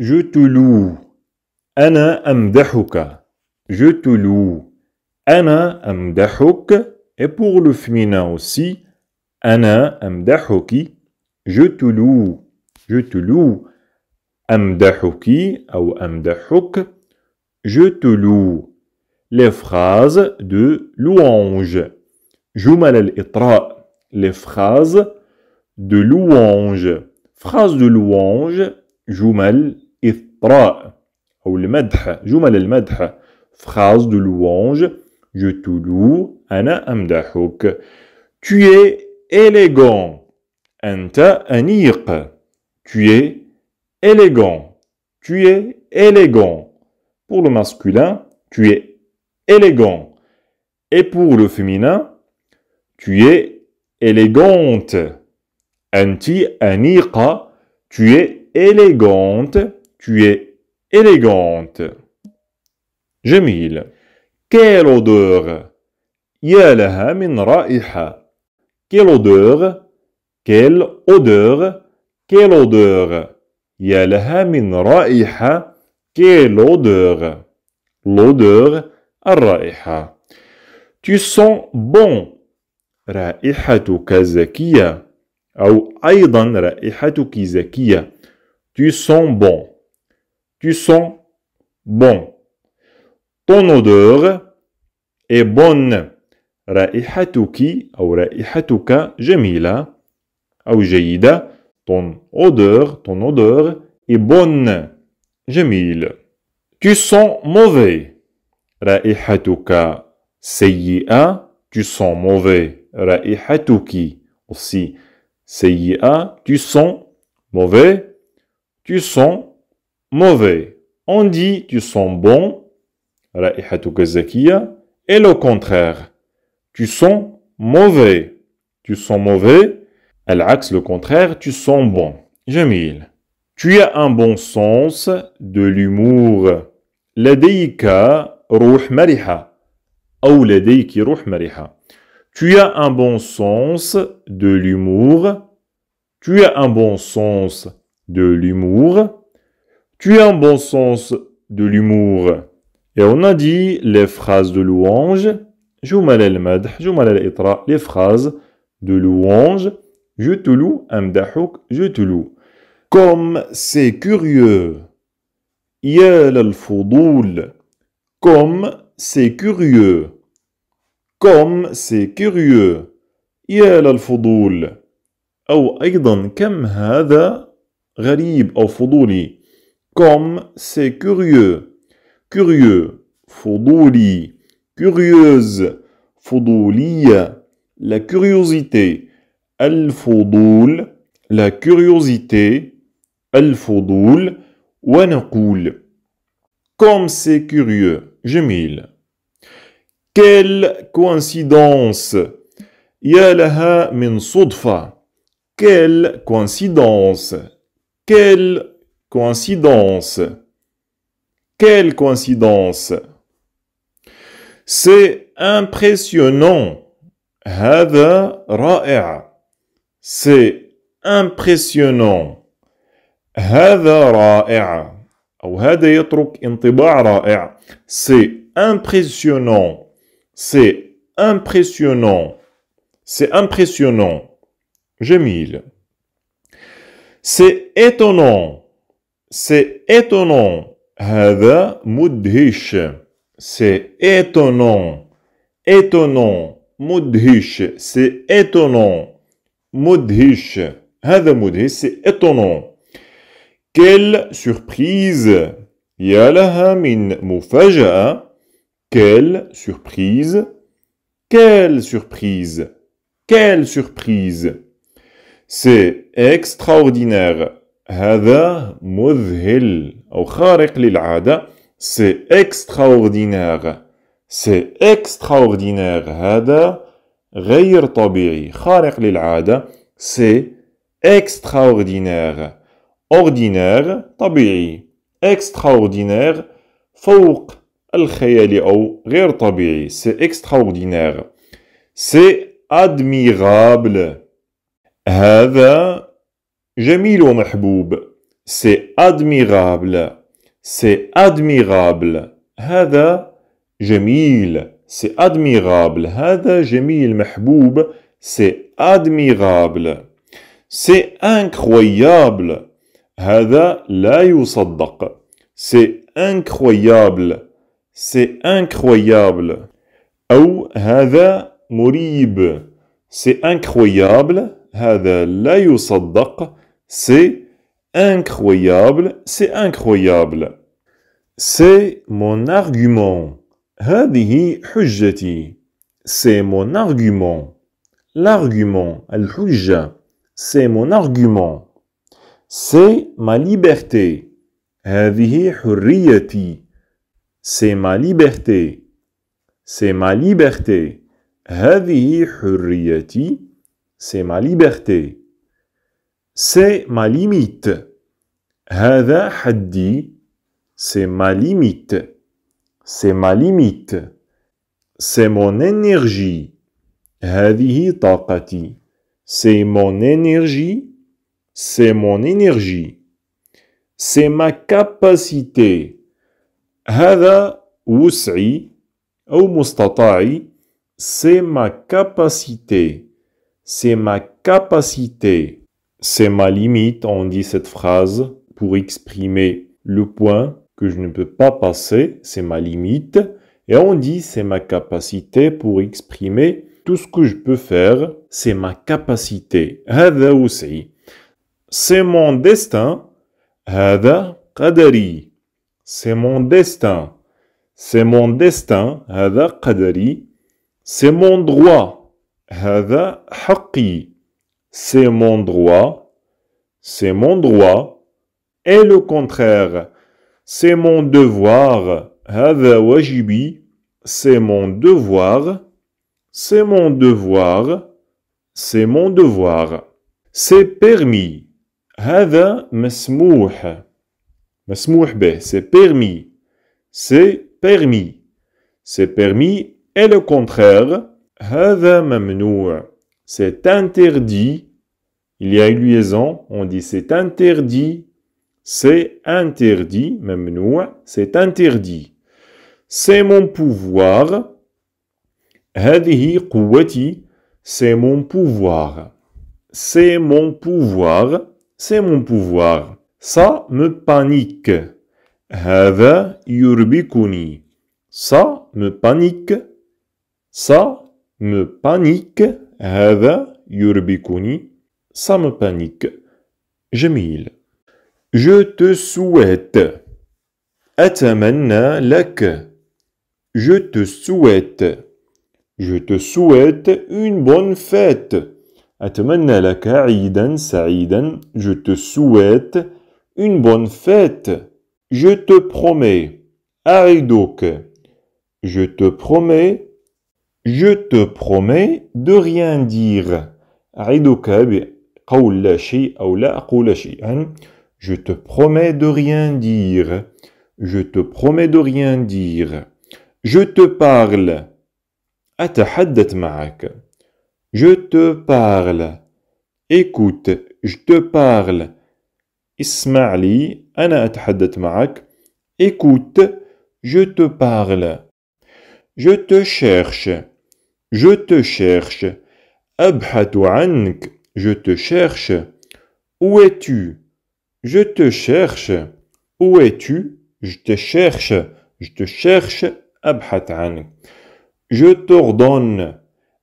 Je te loue. Ana amdahuka. Je te loue. Ana amdahuk. Et pour le féminin aussi, Ana amdahuki. Je te loue. Je te loue. Amdahuki ou amdahuk. Je te loue. Les phrases de louange. Jumal al-itra. Les phrases de louange. Phrase de louange. Jumal l'istitra ou le jumal le phrase de louange, je te loue, Tu es élégant, anta aniq. Tu es élégant, tu es élégant. Pour le masculin, tu es élégant. Et pour le féminin, tu es élégante. Anti aniqa, tu es élégante. Tu es élégante. جميل. Quelle odeur. يا لها من رائحة. Quelle odeur. Quelle odeur. Quelle odeur. يا لها من رائحة. Quelle odeur. L'odeur. الرائحة. Tu sens bon. رائحتك زكية. أو أيضا رائحتك زكية. Tu sens bon. Tu sens bon. Ton odeur est bonne. رائحتك أو رائحتك jemila ou جيدة. Ton odeur, ton odeur est bonne. جميل. Tu sens mauvais. رائحتك se'yi'a. Tu sens mauvais. رائحتك aussi se'yi'a. Tu sens mauvais. Tu sens mauvais. On dit tu sens bon, et le contraire. Tu sens mauvais. Tu sens mauvais, l'axe le contraire, tu sens bon. Jamil. Tu as un bon sens de l'humour. روح mariha. ou Tu as un bon sens de l'humour. Tu as un bon sens de l'humour. Tu as un bon sens de l'humour. Et on a dit les phrases de louange, Jumal al-Madh, Jumal al-Itra, les phrases de louange, je te loue, Amdahouk, je te loue. Comme c'est curieux, Yal al fudoul comme c'est curieux, comme c'est curieux, Yal al fudoul ou, أيضا, kam hada, gharib, ou comme c'est curieux. Curieux, foudouli. Curieuse, foudouli, La curiosité. Al-foudoul, la curiosité. Al-foudoul, ونقول Comme c'est curieux, Jamil. Quelle coïncidence yalaha min soudfa, Quelle coïncidence Quelle coïncidence. Quelle coïncidence C'est impressionnant. C'est impressionnant. C'est impressionnant. C'est impressionnant. C'est impressionnant. mille. C'est étonnant. C'est étonnant. هذا مدهش. C'est étonnant. Étonnant. مدهش. C'est étonnant. مدهش. هذا مدهش. C'est étonnant. Quelle surprise. يا لها من مفاجأة. Quelle surprise. Quelle surprise. Quelle surprise. C'est extraordinaire. هذا مذهل أو خارق للعادة سي اكستراوردينير سي اكستراوردينير هذا غير طبيعي خارق للعادة سي اكستراوردينير اوردينير طبيعي اكستراوردينير فوق الخيال أو غير طبيعي سي اكستراوردينير سي ادميرابل هذا جميل ومحبوب سي ادميرابل سي ادميرابل هذا جميل سي ادميرابل هذا جميل محبوب سي ادميرابل سي انكرويابل هذا لا يصدق سي انكرويابل سي انكرويابل او هذا مريب سي انكرويابل هذا لا يصدق C'est incroyable, c'est incroyable. C'est mon argument. C'est mon argument. L'argument, al-hujja, c'est mon argument. C'est ma liberté. C'est ma liberté. C'est ma liberté. C'est ma liberté. C'est ma limite. هذا C'est ma limite. C'est ma limite. C'est mon énergie. هذه طاقتي. C'est mon énergie. C'est mon énergie. C'est ma capacité. هذا وسعي أو مستطاعي. C'est ma capacité. C'est ma capacité. C'est ma limite, on dit cette phrase pour exprimer le point que je ne peux pas passer, c'est ma limite, et on dit c'est ma capacité pour exprimer tout ce que je peux faire, c'est ma capacité. هذا C'est mon destin. C'est mon destin. C'est mon destin. C'est mon droit c'est mon droit, c'est mon droit, et le contraire, c'est mon devoir, wajibi, c'est mon devoir, c'est mon devoir, c'est mon devoir. C'est permis. c'est permis. C'est permis. C'est permis et le contraire c'est interdit. Il y a une liaison, on dit c'est interdit, c'est interdit, même nous, hein, c'est interdit. C'est mon pouvoir. c'est mon pouvoir. C'est mon pouvoir, c'est mon pouvoir. Ça me panique. Ça me panique. Ça me panique. هذا يربكني. Ça me panique. جميل. Je te souhaite. أتمنى لك. Je te souhaite. Je te souhaite une bonne fête. أتمنى لك عيدا Je te souhaite une bonne fête. Je te promets. أعدك. Je te promets je te promets de rien dire. Je te promets de rien dire. Je te promets de rien dire. Je te parle. Je te parle. Écoute, je te parle. Ismali ana Écoute, je te parle. Je te cherche. Je te cherche. Abhatu Je te cherche. Où es-tu Je te cherche. Où es-tu Je te cherche. Je te cherche. Abhat Je t'ordonne.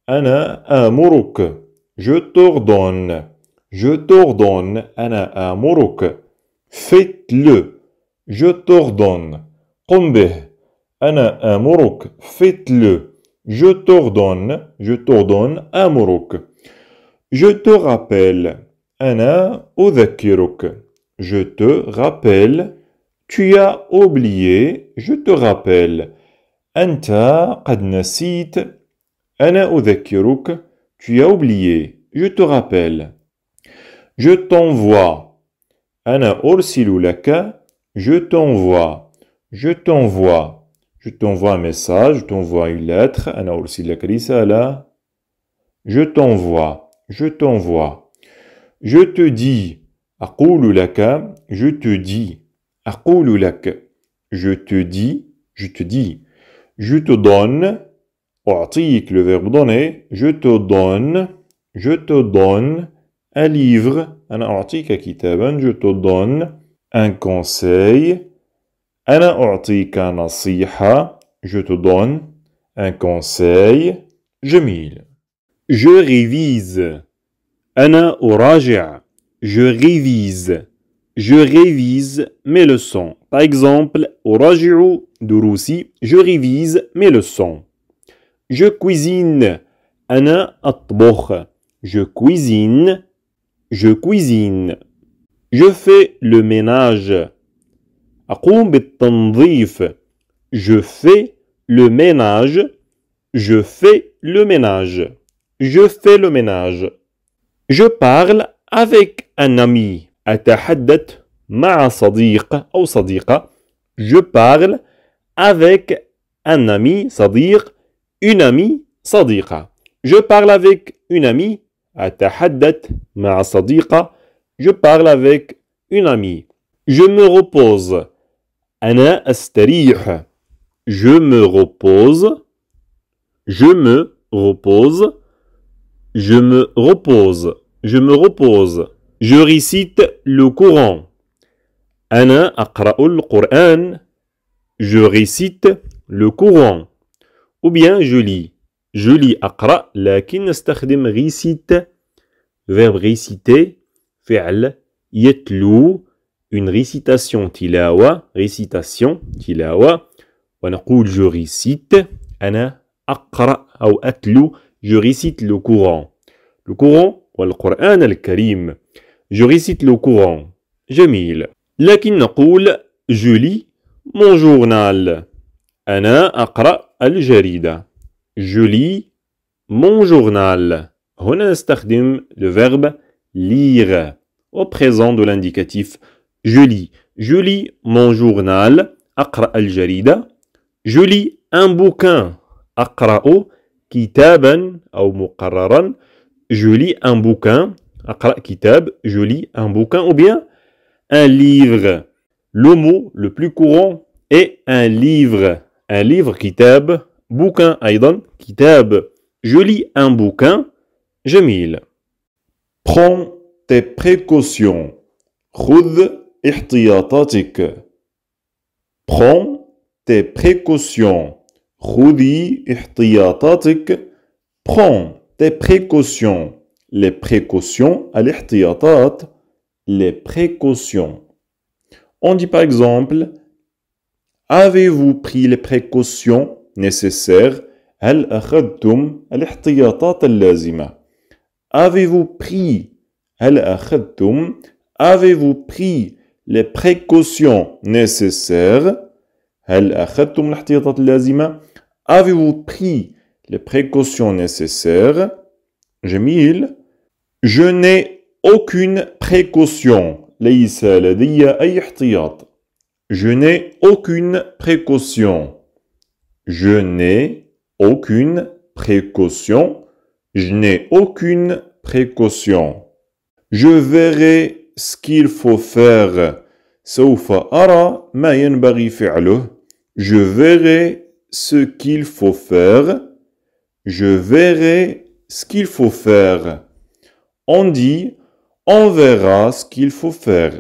Ana moroc. Je t'ordonne. Je t'ordonne. Ana moroc. Faites-le. Je t'ordonne. Ana amoruk. Faites-le. Je t'ordonne, je t'ordonne, amruk. Je te rappelle, ana udhakkiruk. Je te rappelle, tu as oublié, je te rappelle. Anta qad nasit, ana udhakkiruk. Tu as oublié, je te rappelle. Je t'envoie, ana ursilu Je t'envoie, je t'envoie. Je t'envoie un message, je t'envoie une lettre, Je t'envoie, je t'envoie. Je te dis, je te dis, je te dis, je te dis. Je te donne, le verbe donner, je te donne, je te donne un livre, je te donne un conseil, je te donne un conseil. mille Je révise. Ana Je révise. Je révise mes leçons. Par exemple, uraji'u durusi. Je révise mes leçons. Je cuisine. Ana Je cuisine. Je cuisine. Je fais le ménage. Je fais le ménage. Je fais le ménage. Je fais le ménage. Je parle avec un ami. Je parle avec un ami, صديق, une amie, صديقة. Je parle avec une amie. Je parle avec une amie. Je me repose. Ana Je me repose. Je me repose. Je me repose. Je me repose. Je récite le Coran. Ana Qur'an. Je récite le Coran. Ou bien je lis. Je lis aqra, la astakhdim récite. Verbe réciter. فعل يتلو une récitation tilawa, récitation tilawa, je récite, ana aqra ou atlu, je récite le Coran. Le Coran, ou le Coran al-Karim. Je récite le Coran. Jamil. Lakin on je lis mon journal. Ana Akra al-jarida. Je lis mon journal. On a le verbe lire au présent de l'indicatif je lis. Je lis mon journal. Aqra al-jarida. Je lis un bouquin. kitaban ou muqarraran. Je lis un bouquin. Aqra kitab. Je lis un bouquin ou bien un livre. Le mot le plus courant est un livre. Un livre kitab. Bouquin aidan kitab. Je lis un bouquin. Jamil. Prends tes précautions. احتياطاتك Prends tes précautions. خذي احتياطاتك Prends tes précautions. Les précautions, les précautions. On dit par exemple Avez-vous pris les précautions nécessaires هل أخذتم الاحتياطات اللازمة؟ Avez-vous pris هل أخذتم Avez-vous pris les précautions nécessaires. Avez-vous pris les précautions nécessaires? j'ai Jamil. Je n'ai aucune précaution. Je n'ai aucune précaution. Je n'ai aucune précaution. Je n'ai aucune précaution. Je verrai ce qu'il faut faire. Je verrai ce qu'il faut faire. Je verrai ce qu'il faut faire. On dit on verra ce qu'il faut faire.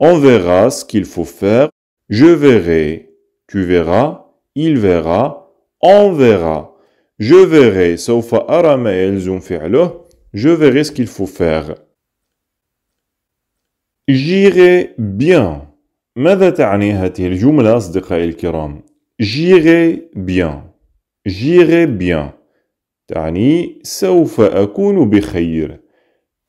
On verra ce qu'il faut faire. Je verrai. Tu verras. Il verra. On verra. Je verrai, سوف أرى ما يلزم فعله. Je verrai ce qu'il faut faire. J'irai bien. ماذا تعني هذه الجملة أصدقائي الكرام؟ J'irai bien. J'irai bien. تعني سوف أكون بخير.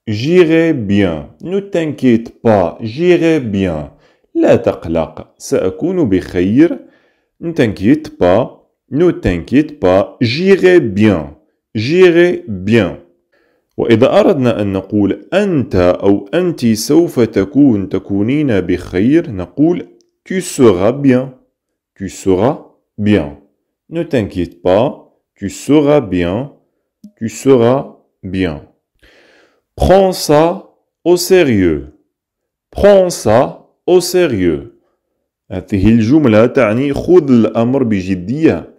J'irai bien. Ne t'inquiète pas. J'irai bien. لا تقلق. سأكون بخير. Ne t'inquiète pas. Ne t'inquiète pas, j'irai bien. J'irai bien. وإذا أردنا أن نقول أنت أو أنت سوف تكون تكونين بخير نقول tu seras bien. Tu seras bien. Ne t'inquiète pas, tu seras bien. Tu seras bien. Prends ça au sérieux. Prends ça au sérieux. هذه الجملة تعني خذ الأمر بجدية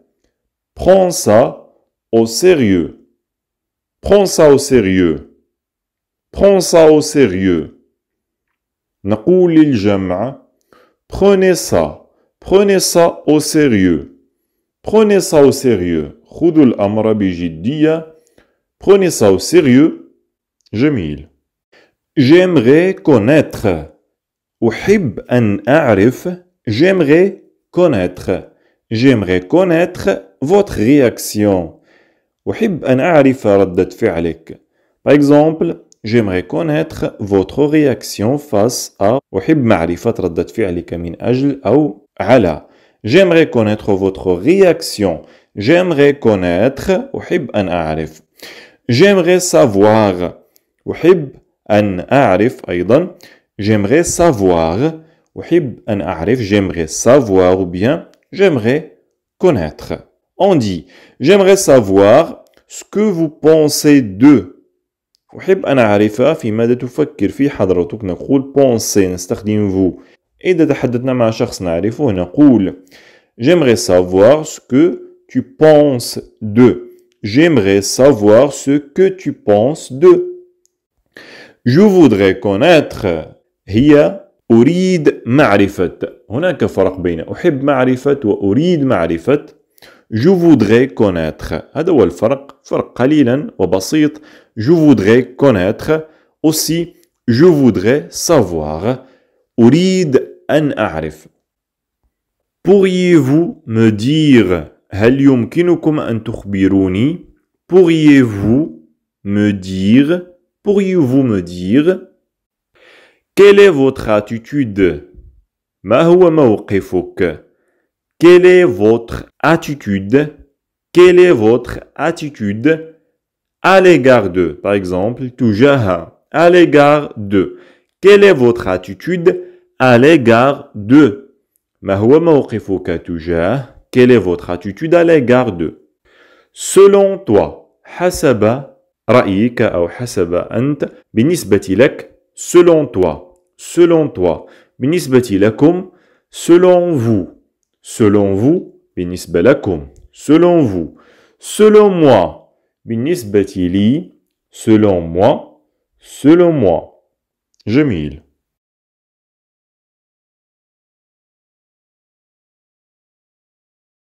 Prends ça au sérieux. Prends ça au sérieux. Prends ça au sérieux. نقول Prenez ça. Prenez ça au sérieux. Prenez ça au sérieux. خذوا Prenez ça au sérieux. J'aimerais connaître. J'aimerais connaître. J'aimerais connaître votre réaction. Par exemple, j'aimerais connaître votre réaction face à J'aimerais connaître votre réaction. J'aimerais connaître J'aimerais savoir J'aimerais savoir J'aimerais savoir ou bien J'aimerais connaître. On dit, j'aimerais savoir ce que vous pensez de. في ماذا تفكر في نقول تحدثنا مع شخص نعرفه نقول J'aimerais savoir ce que tu penses de. J'aimerais savoir ce que tu penses de. Je voudrais connaître. هي أريد معرفة هناك فرق بين أحب معرفة وأريد معرفة Je voudrais connaître هذا هو الفرق فرق قليلا وبسيط Je voudrais connaître aussi Je voudrais savoir أريد أن أعرف Pourriez-vous me dire هل يمكنكم أن تخبروني Pourriez-vous me dire Pourriez-vous me dire Quelle est votre attitude quelle est votre attitude? Quelle est votre attitude à l'égard de? Par exemple, toujours à l'égard de. Quelle est votre attitude à l'égard de? Quelle est votre attitude à l'égard de? Selon toi, hasaba Raïka ou hasaba ant, selon toi, selon toi binisbati lakum, selon vous, selon vous, binisba lakum, selon vous, selon moi, binisbati li, selon moi, selon moi. Je